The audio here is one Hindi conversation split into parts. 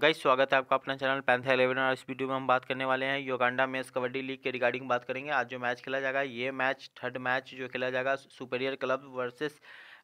गई स्वागत है आपका अपना चैनल पैंथा इलेवन और इस वीडियो में हम बात करने वाले हैं योगांडा मेस कबड्डी लीग के रिगार्डिंग बात करेंगे आज जो मैच खेला जाएगा ये मैच थर्ड मैच जो खेला जाएगा superior club versus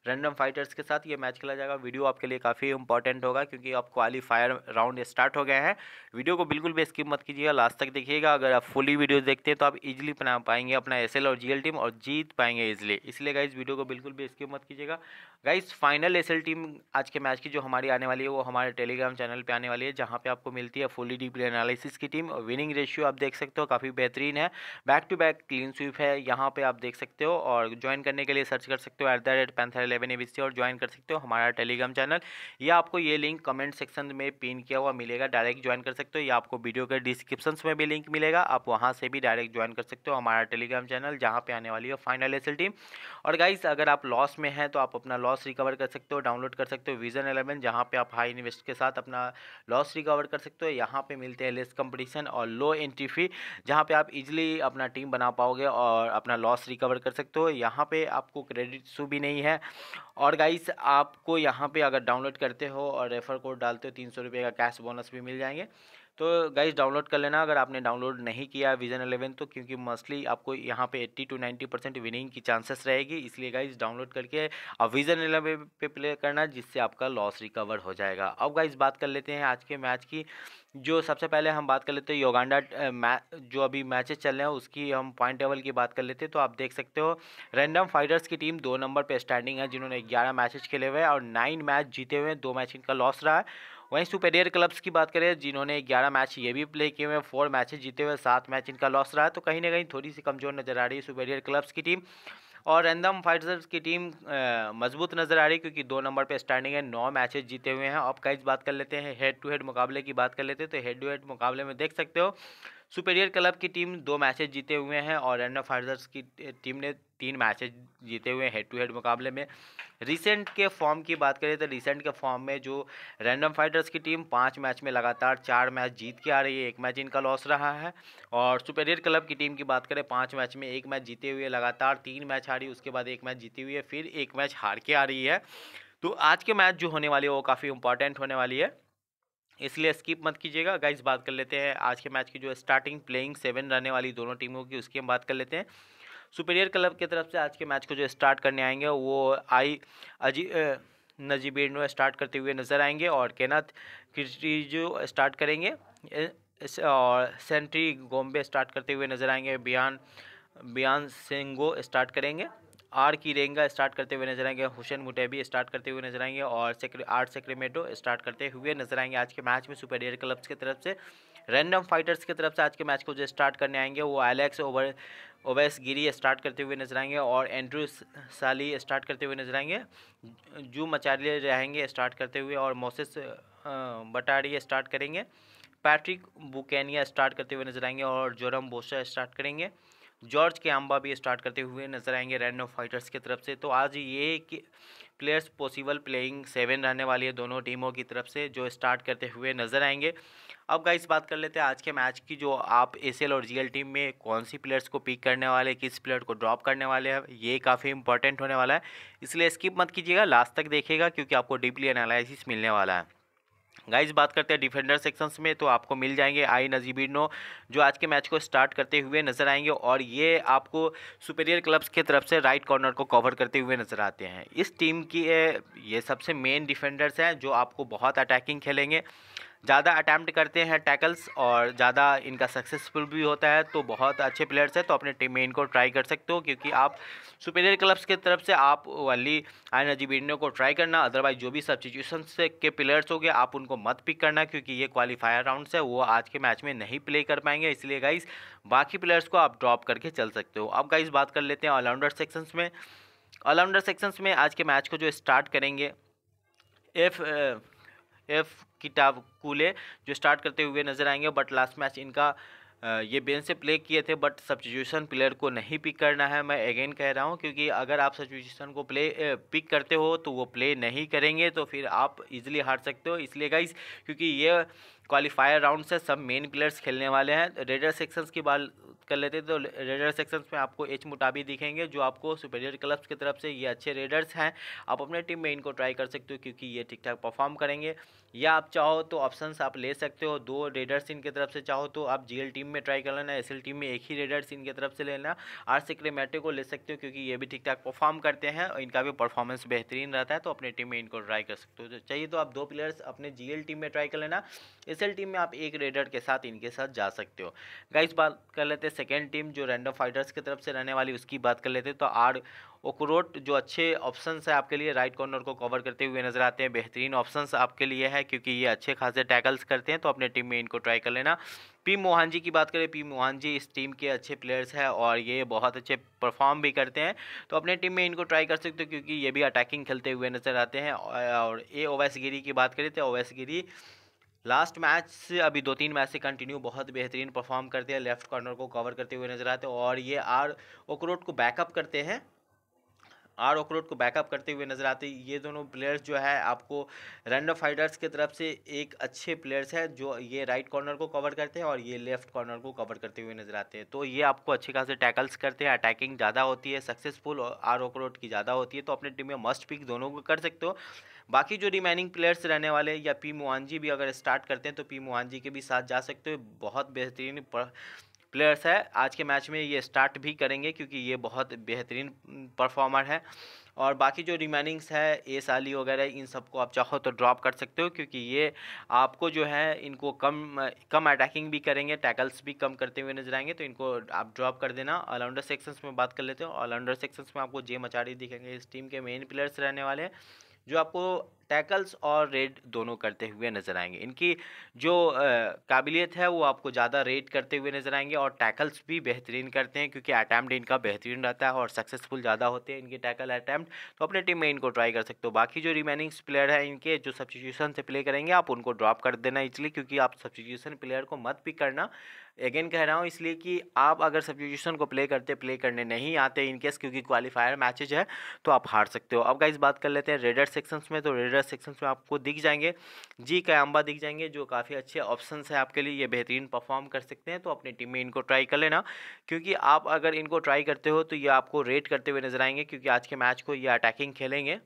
random fighters के साथ ये मैच खेला जाएगा वीडियो आपके लिए काफ़ी इंपॉर्टेंट होगा क्योंकि अब क्वालिफायर राउंड स्टार्ट हो गए हैं वीडियो को बिल्कुल भी स्किप मत कीजिएगा लास्ट तक देखिएगा अगर आप फुली वीडियो देखते हैं तो आप इजिली बना पाएंगे अपना एस और जी टीम और जीत पाएंगे इजिली इसलिए गाइज वीडियो को बिल्कुल भी स्किप मत कीजिएगा गाइज फाइनल एस टीम आज के मैच की जो हमारी आने वाली है वो हमारे टेलीग्राम चैनल पर आने वाली है जहाँ पर आपको मिलती है फुली डीपली एनालिसिस की टीम और विनिंग रेशियो आप देख सकते हो काफ़ी बेहतरीन है back to back clean sweep है यहाँ पर आप देख सकते हो और ज्वाइन करने के लिए सर्च कर सकते हो at the rate panther eleven A और ज्वाइन कर सकते हो हमारा टेलीग्राम चैनल या आपको ये लिंक कमेंट सेक्शन में पिन किया हुआ मिलेगा डायरेक्ट ज्वाइन कर सकते हो या आपको वीडियो के डिस्क्रिप्शन में भी लिंक मिलेगा आप वहाँ से भी डायरेक्ट ज्वाइन कर सकते हो हमारा टेलीग्राम चैनल जहाँ पर आने वाली हो फाइनल एस टीम और गाइज अगर आप लॉस में हैं तो आप अपना लॉस रिकवर कर सकते हो डाउनलोड कर सकते हो विजन एलेवन जहाँ पर आप हाई इन्वेस्ट के साथ अपना लॉस रिकवर कर सकते हो यहाँ पे मिलते हैं लेस कंपटीशन और लो एंट्री फी जहाँ पर आप इजिली अपना टीम बना पाओगे और अपना लॉस रिकवर कर सकते हो यहाँ पे आपको क्रेडिट शू भी नहीं है और गाइस आपको यहाँ पे अगर डाउनलोड करते हो और रेफ़र कोड डालते हो तीन सौ रुपये का कैश बोनस भी मिल जाएंगे तो गाइज डाउनलोड कर लेना अगर आपने डाउनलोड नहीं किया विजन एलेवन तो क्योंकि मोस्टली आपको यहाँ पे 80 टू 90 परसेंट विनिंग की चांसेस रहेगी इसलिए गाइज डाउनलोड करके अब विजन एलेवन पे प्ले करना जिससे आपका लॉस रिकवर हो जाएगा अब गाइज बात कर लेते हैं आज के मैच की जो सबसे पहले हम बात कर लेते हैं योगांडा जो अभी मैचेस चल रहे हैं उसकी हम पॉइंट टेबल की बात कर लेते हैं तो आप देख सकते हो रैंडम फाइटर्स की टीम दो नंबर पर स्टैंडिंग है जिन्होंने ग्यारह मैचेस खेले हुए हैं और नाइन मैच जीते हुए हैं दो मैच इनका लॉस रहा है वहीं सुपेरियर क्लब्स की बात करें जिन्होंने ग्यारह मैच ये भी प्ले किए हुए फोर मैचेज जीते हुए सात मैच इनका लॉस रहा तो कहीं ना कहीं थोड़ी सी कमज़ोर नजर आ रही है सुपेरियर क्लब्स की टीम और रैंडम फाइटर्स की टीम मजबूत नज़र आ रही है क्योंकि दो नंबर पे स्टैंडिंग है नौ मैचेस जीते हुए हैं अब कई बात कर लेते हैं हेड टू हेड मुकाबले की बात कर लेते हैं तो हेड टू हेड मुकाबले में देख सकते हो सुपेरियर क्लब की टीम दो मैचेस जीते हुए हैं और रैंडम फाइजर्स की टीम ने तीन मैचेस जीते हुए हेड टू हेड मुकाबले में रिसेंट के फॉर्म की बात करें तो रिसेंट के फॉर्म में जो रैंडम फाइटर्स की टीम पांच मैच में लगातार चार मैच जीत के आ रही है एक मैच इनका लॉस रहा है और सुपेरियर क्लब की टीम की बात करें पांच मैच में एक मैच जीते हुए लगातार तीन मैच हारी उसके बाद एक मैच जीती हुई है फिर एक मैच हार के आ रही है तो आज के मैच जो होने वाली है वो काफ़ी इंपॉर्टेंट होने वाली है इसलिए स्किप मत कीजिएगा गाइज बात कर लेते हैं आज के मैच की जो स्टार्टिंग प्लेइंग सेवन रहने वाली दोनों टीमों की उसकी हम बात कर लेते हैं सुपीरियर क्लब की तरफ से आज के मैच को जो स्टार्ट करने आएंगे वो आई अजी नजीबीनो स्टार्ट करते हुए नजर आएंगे और केनाथ जो स्टार्ट करेंगे और सेंट्री गोम्बे स्टार्ट करते हुए नजर आएंगे बियान बियान सिंगो स्टार्ट करेंगे आर की रेंगा स्टार्ट करते हुए नजर आएंगे हुसैन मुटेबी स्टार्ट करते हुए नजर आएंगे और सेक्रे, आर सेक्रेमेटो स्टार्ट करते हुए नजर आएंगे आज के मैच में सुपर एयर क्लब्स की तरफ से रैंडम फाइटर्स की तरफ से आज के मैच को जो स्टार्ट करने आएंगे वो एलेक्स ओवर ओवैस गिरी स्टार्ट करते हुए नजर आएंगे और एंड्रू साली स्टार्ट करते हुए नजर आएंगे जू मचार्य रहेंगे स्टार्ट करते हुए और मोसेस बटारिया स्टार्ट करेंगे पैट्रिक बुकैनिया स्टार्ट करते हुए नजर आएंगे और जोरम बोसा स्टार्ट करेंगे जॉर्ज के अम्बा भी स्टार्ट करते हुए नजर आएंगे ऑफ फाइटर्स की तरफ से तो आज ये कि प्लेयर्स पॉसिबल प्लेइंग सेवन रहने वाली है दोनों टीमों की तरफ से जो स्टार्ट करते हुए नजर आएंगे अब का बात कर लेते हैं आज के मैच की जो आप एस और जी टीम में कौन सी प्लेयर्स को पिक करने वाले किस प्लेयर को ड्रॉप करने वाले हैं ये काफ़ी इंपॉर्टेंट होने वाला है इसलिए स्किप मत कीजिएगा लास्ट तक देखिएगा क्योंकि आपको डीपली एनालिसिस मिलने वाला है गाइज बात करते हैं डिफेंडर सेक्शंस में तो आपको मिल जाएंगे आई नजीबिनो जो आज के मैच को स्टार्ट करते हुए नजर आएंगे और ये आपको सुपेरियर क्लब्स की तरफ से राइट कॉर्नर को कवर करते हुए नजर आते हैं इस टीम की ये सबसे मेन डिफेंडर्स हैं जो आपको बहुत अटैकिंग खेलेंगे ज़्यादा अटैम्प्ट करते हैं टैकल्स और ज़्यादा इनका सक्सेसफुल भी होता है तो बहुत अच्छे प्लेयर्स हैं तो अपने टीम में इनको ट्राई कर सकते हो क्योंकि आप सुपीरियर क्लब्स की तरफ से आप वाली आयन अजीबिनो को ट्राई करना अदरवाइज जो भी सब सिचुएशन के प्लेयर्स हो गए आप उनको मत पिक करना क्योंकि ये क्वालिफायर राउंड्स है वो आज के मैच में नहीं प्ले कर पाएंगे इसलिए गाइज बाकी प्लेयर्स को आप ड्रॉप करके चल सकते हो अब गाइज बात कर लेते हैं ऑलराउंडर सेक्शंस में ऑलराउंडर सेक्शंस में आज के मैच को जो स्टार्ट करेंगे एफ एफ किताब कूले जो स्टार्ट करते हुए नजर आएंगे बट लास्ट मैच इनका ये बेन से प्ले किए थे बट सब्सिट्यूशन प्लेयर को नहीं पिक करना है मैं अगेन कह रहा हूँ क्योंकि अगर आप सब्सिट्यूशन को प्ले पिक करते हो तो वो प्ले नहीं करेंगे तो फिर आप इजीली हार सकते हो इसलिए गाइस क्योंकि ये क्वालिफायर राउंड से सब मेन प्लेयर्स खेलने वाले हैं रेडर सेक्शंस की बात कर लेते हैं तो रेडर सेक्शंस में आपको एच मुताबी दिखेंगे जो आपको सुपेरियर क्लब्स की तरफ से ये अच्छे रेडर्स हैं आप अपने टीम में इनको ट्राई कर सकते हो क्योंकि ये ठीक ठाक परफॉर्म करेंगे या आप चाहो तो ऑप्शन आप ले सकते हो दो रेडर्स इनकी तरफ से चाहो तो आप जी टीम में ट्राई कर लेना एस टीम में एक ही रेडर्स इनके तरफ से लेना आर सिक्रेमेटे को ले सकते हो क्योंकि ये भी ठीक ठाक परफॉर्म करते हैं और इनका भी परफॉर्मेंस बेहतरीन रहता है तो अपने टीम में इनको ट्राई कर सकते हो तो चाहिए तो आप दो प्लेयर्स अपने जी टीम में ट्राई कर लेना स्पेशल टीम में आप एक रेडर के साथ इनके साथ जा सकते हो गाइस बात कर लेते हैं सेकेंड टीम जो रैंडम फाइटर्स की तरफ से रहने वाली उसकी बात कर लेते हैं तो आर ओकरोट जो अच्छे ऑप्शन है आपके लिए राइट कॉर्नर को कवर करते हुए नजर आते हैं बेहतरीन ऑप्शन आपके लिए है क्योंकि ये अच्छे खासे टैकल्स करते हैं तो अपने टीम में इनको ट्राई कर लेना पी मोहन जी की बात करें पी मोहन जी इस टीम के अच्छे प्लेयर्स हैं और ये बहुत अच्छे परफॉर्म भी करते हैं तो अपने टीम में इनको ट्राई कर सकते हो क्योंकि ये भी अटैकिंग खेलते हुए नज़र आते हैं और ए ओवैस गिरी की बात करें तो ओवैस गिरी लास्ट मैच से अभी दो तीन मैच से कंटिन्यू बहुत बेहतरीन परफॉर्म करते हैं लेफ्ट कॉर्नर को कवर करते हुए नजर आते हैं और ये आर ओकरोट को बैकअप करते हैं आर ओकरोड को बैकअप करते हुए नजर आते ये दोनों प्लेयर्स जो है आपको रन फाइटर्स की तरफ से एक अच्छे प्लेयर्स है जो ये राइट कॉर्नर को कवर करते हैं और ये लेफ्ट कॉर्नर को कवर करते हुए नजर आते हैं तो ये आपको अच्छे खासे टैकल्स करते हैं अटैकिंग ज़्यादा होती है सक्सेसफुल आर ओकरोड की ज़्यादा होती है तो अपने टीम में मस्ट पिक दोनों को कर सकते हो बाकी जो रिमेनिंग प्लेयर्स रहने वाले या पी मोहानजी भी अगर स्टार्ट करते हैं तो पी मोहानजी के भी साथ जा सकते हो बहुत बेहतरीन प्लेयर्स है आज के मैच में ये स्टार्ट भी करेंगे क्योंकि ये बहुत बेहतरीन परफॉर्मर है और बाकी जो रिमेनिंग्स है ए साली वगैरह इन सबको आप चाहो तो ड्रॉप कर सकते हो क्योंकि ये आपको जो है इनको कम कम अटैकिंग भी करेंगे टैकल्स भी कम करते हुए नजर आएंगे तो इनको आप ड्रॉप कर देना ऑलराउंडर सेक्शंस में बात कर लेते हो ऑलराउंडर सेक्शंस में आपको जे मचारी दिखेंगे इस टीम के मेन प्लेयर्स रहने वाले हैं जो आपको टैकल्स और रेड दोनों करते हुए नज़र आएंगे इनकी जो काबिलियत है वो आपको ज़्यादा रेड करते हुए नज़र आएंगे और टैकल्स भी बेहतरीन करते हैं क्योंकि अटैम्प्ट इनका बेहतरीन रहता है और सक्सेसफुल ज़्यादा होते हैं इनके टैकल अटैम्प्ट तो अपने टीम में इनको ट्राई कर सकते हो बाकी जो रिमेनिंग्स प्लेयर हैं इनके जो सब्सिट्यूशन से प्ले करेंगे आप उनको ड्रॉप कर देना इसलिए क्योंकि आप सब्सिट्यूशन प्लेयर को मत पिक करना अगेन कह रहा हूँ इसलिए कि आप अगर सब्सिट्यूशन को प्ले करते प्ले करने नहीं आते इनकेस क्योंकि क्वालिफायर मैचेज है तो आप हार सकते हो अब का इस बात कर लेते हैं रेडर सेक्शंस में तो रेडर एड्रेस सेक्शन में आपको दिख जाएंगे जी कयाम्बा दिख जाएंगे जो काफ़ी अच्छे ऑप्शन है आपके लिए ये बेहतरीन परफॉर्म कर सकते हैं तो अपनी टीम में इनको ट्राई कर लेना क्योंकि आप अगर इनको ट्राई करते हो तो ये आपको रेट करते हुए नजर आएंगे क्योंकि आज के मैच को ये अटैकिंग खेलेंगे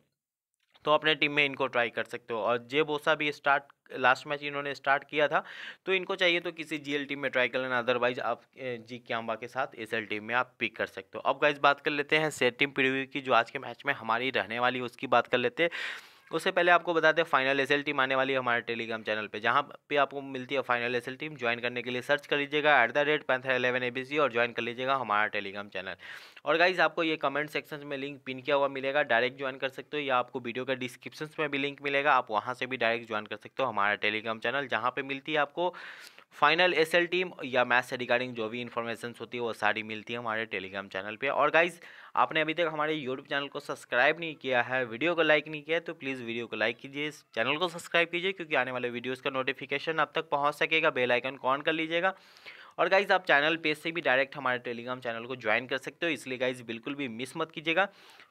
तो अपने टीम में इनको ट्राई कर सकते हो और जे बोसा भी स्टार्ट लास्ट मैच इन्होंने स्टार्ट किया था तो इनको चाहिए तो किसी जीएल टीम में ट्राई कर लेना अदरवाइज आप जी क्याम्बा के साथ एसएल टीम में आप पिक कर सकते हो अब गाइज बात कर लेते हैं सेट टीम प्रीव्यू की जो आज के मैच में हमारी रहने वाली उसकी बात कर लेते हैं उससे पहले आपको बता दें फाइनल एस टीम आने वाली है हमारे टेलीग्राम चैनल पर जहाँ पे आपको मिलती है फाइनल एस टीम ज्वाइन करने के लिए सर्च कर लीजिएगा at the rate panther eleven A B C और ज्वाइन कर लीजिएगा हमारा टेलीग्राम चैनल और गाइज आपको ये कमेंट सेक्शन में लिंक पिन किया हुआ मिलेगा डायरेक्ट ज्वाइन कर सकते हो या आपको वीडियो का डिस्क्रिप्शन में भी लिंक मिलेगा आप वहाँ से भी डायरेक्ट ज्वाइन कर सकते हो हमारा टेलीग्राम चैनल जहाँ पर मिलती है आपको फाइनल एस टीम या मैथ से रिगार्डिंग जो भी इन्फॉर्मेशन होती है वो सारी मिलती है हमारे टेलीग्राम चैनल पर और गाइज़ आपने अभी तक हमारे यूट्यूब चैनल को सब्सक्राइब नहीं किया है वीडियो को लाइक नहीं किया तो प्लीज़ वीडियो को लाइक कीजिए इस चैनल को सब्सक्राइब कीजिए क्योंकि आने वाले वीडियोज़ का नोटिफिकेशन आप तक पहुँच सकेगा बेलाइकन कॉन कर लीजिएगा और गाइज आप चैनल पेज से भी डायरेक्ट हमारे टेलीग्राम चैनल को ज्वाइन कर सकते हो इसलिए गाइज बिल्कुल भी मिस मत कीजिएगा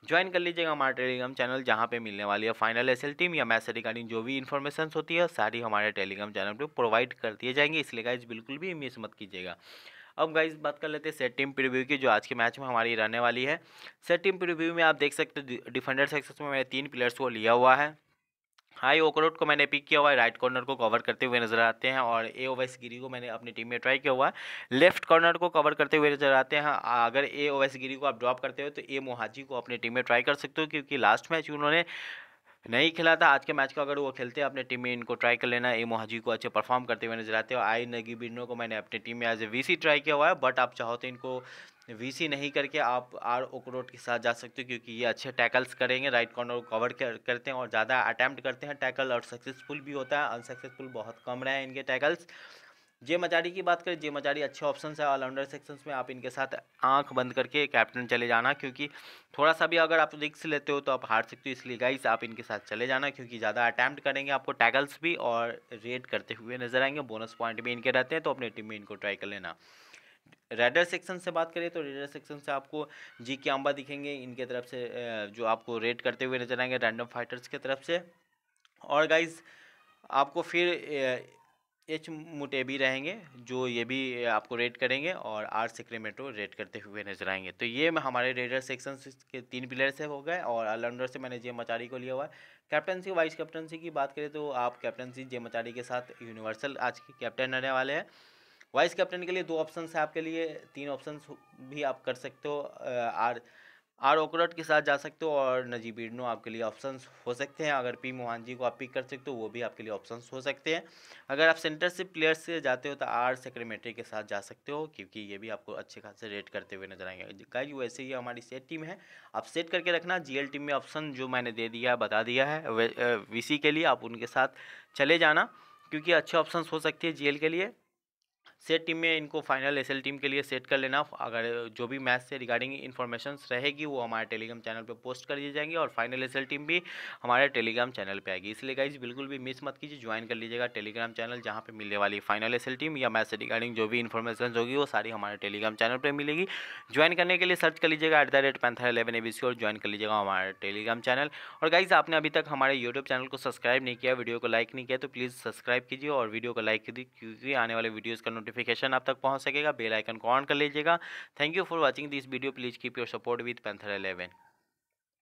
ज्वाइन कर लीजिएगा हमारा टेलीग्राम चैनल जहाँ पे मिलने वाली है फाइनल एस टीम या मैथ रिगार्डिंग जो भी इन्फॉर्मेशन होती है सारी हमारे टेलीग्राम चैनल पर प्रोवाइड कर दिए जाएंगे इसलिए गाइज बिल्कुल भी मिस मत कीजिएगा अब गाइज बात कर लेते हैं सेट टीम प्रिव्यू की जो आज के मैच में हमारी रहने वाली है सेट टीम प्रिव्यू में आप देख सकते हो डिफेंडर सेक्शन में मैंने तीन प्लेयर्स को लिया हुआ है हाई ओकरोट को मैंने पिक किया हुआ है राइट कॉर्नर को कवर करते हुए नजर आते हैं और ए ओवैस गिरी को मैंने अपनी टीम में ट्राई किया हुआ है लेफ्ट कॉर्नर को कवर करते हुए नजर आते हैं अगर ए ओवैस गिरी को आप ड्रॉप करते हो तो ए मोहाजी को अपनी टीम में ट्राई कर सकते हो क्योंकि लास्ट मैच उन्होंने नहीं खिलाता आज के मैच को अगर वो खेलते अपने टीम में इनको ट्राई कर लेना ए मोहाजी को अच्छे परफॉर्म करते हुए नजर आते हो आई नगी बिन्नो को मैंने अपने टीम में एज ए वी ट्राई किया हुआ है बट आप चाहो तो इनको वीसी नहीं करके आप आर ओकरोट के साथ जा सकते हो क्योंकि ये अच्छे टैकल्स करेंगे राइट कॉर्नर को कवर करते हैं और ज़्यादा अटैम्प्ट करते हैं टैकल और सक्सेसफुल भी होता है अनसक्सेसफुल बहुत कम रहे हैं इनके टैकल्स जे मचारी की बात करें जे मचारी अच्छे ऑप्शन है ऑलराउंडर सेक्शंस में आप इनके साथ आंख बंद करके कैप्टन चले जाना क्योंकि थोड़ा सा भी अगर आप रिक्स लेते हो तो आप हार सकते हो इसलिए गाइस आप इनके साथ चले जाना क्योंकि ज़्यादा अटैम्प्ट करेंगे आपको टैगल्स भी और रेड करते हुए नजर आएंगे बोनस पॉइंट भी इनके रहते हैं तो अपनी टीम में इनको ट्राई कर लेना रेडर सेक्शन से बात करें तो रेडर सेक्शन से आपको जी के अम्बा दिखेंगे इनके तरफ से जो आपको रेड करते हुए नजर आएंगे रैंडम फाइटर्स की तरफ से और गाइज आपको फिर एच मोटे भी रहेंगे जो ये भी आपको रेड करेंगे और आर सिक्रेमेटो रेड करते हुए नजर आएंगे तो ये हमारे रेडर सेक्शन के तीन प्लेयर से हो गए और ऑलराउंडर से मैंने जे मचारी को लिया हुआ है कैप्टनसी वाइस कैप्टनसी की बात करें तो आप कैप्टनसी जे मचारी के साथ यूनिवर्सल आज के कैप्टन रहने वाले हैं वाइस कैप्टन के लिए दो ऑप्शन है आपके लिए तीन ऑप्शन भी आप कर सकते हो आर आर ओकरट के साथ जा सकते हो और नजीब इडनो आपके लिए ऑप्शन हो सकते हैं अगर पी मोहन जी को आप पिक कर सकते हो वो भी आपके लिए ऑप्शन हो सकते हैं अगर आप सेंटरशिप प्लेयर्स से जाते हो तो आर सेक्रेमेटरी के साथ जा सकते हो क्योंकि ये भी आपको अच्छे खासे रेट करते हुए नजर आएंगे गाइज वैसे ही हमारी सेट टीम है आप सेट करके रखना जी टीम में ऑप्शन जो मैंने दे दिया बता दिया है वी के लिए आप उनके साथ चले जाना क्योंकि अच्छे ऑप्शन हो सकते हैं जी के लिए सेट टीम में इनको फाइनल एस टीम के लिए सेट कर लेना अगर जो भी मैच से रिगार्डिंग इन्फॉर्मेशन रहेगी वो हमारे टेलीग्राम चैनल पर पोस्ट कर दी जाएंगी और फाइनल एस टीम भी हमारे टेलीग्राम चैनल पर आएगी इसलिए गाइज बिल्कुल भी मिस मत कीजिए ज्वाइन कर लीजिएगा टेलीग्राम चैनल जहाँ पर मिलने वाली फाइनल एस टीम या मैच से रिगार्डिंग जो भी इन्फॉर्मेशन होगी वो सारी हमारे टेलीग्राम चैनल पर मिलेगी ज्वाइन करने के लिए सर्च कर लीजिएगा at the rate panther eleven A और ज्वाइन कर लीजिएगा हमारे टेलीग्राम चैनल और गाइज आपने अभी तक हमारे यूट्यूब चैनल को सब्सक्राइब नहीं किया वीडियो को लाइक नहीं किया तो प्लीज़ सब्सक्राइब कीजिए और वीडियो को लाइक कीजिए क्योंकि आने वाले वीडियोज़ का नोटिफिकेशन आप तक पहुंच सकेगा बेल आइकन को ऑन कर लीजिएगा thank you for watching this video please keep your support with panther eleven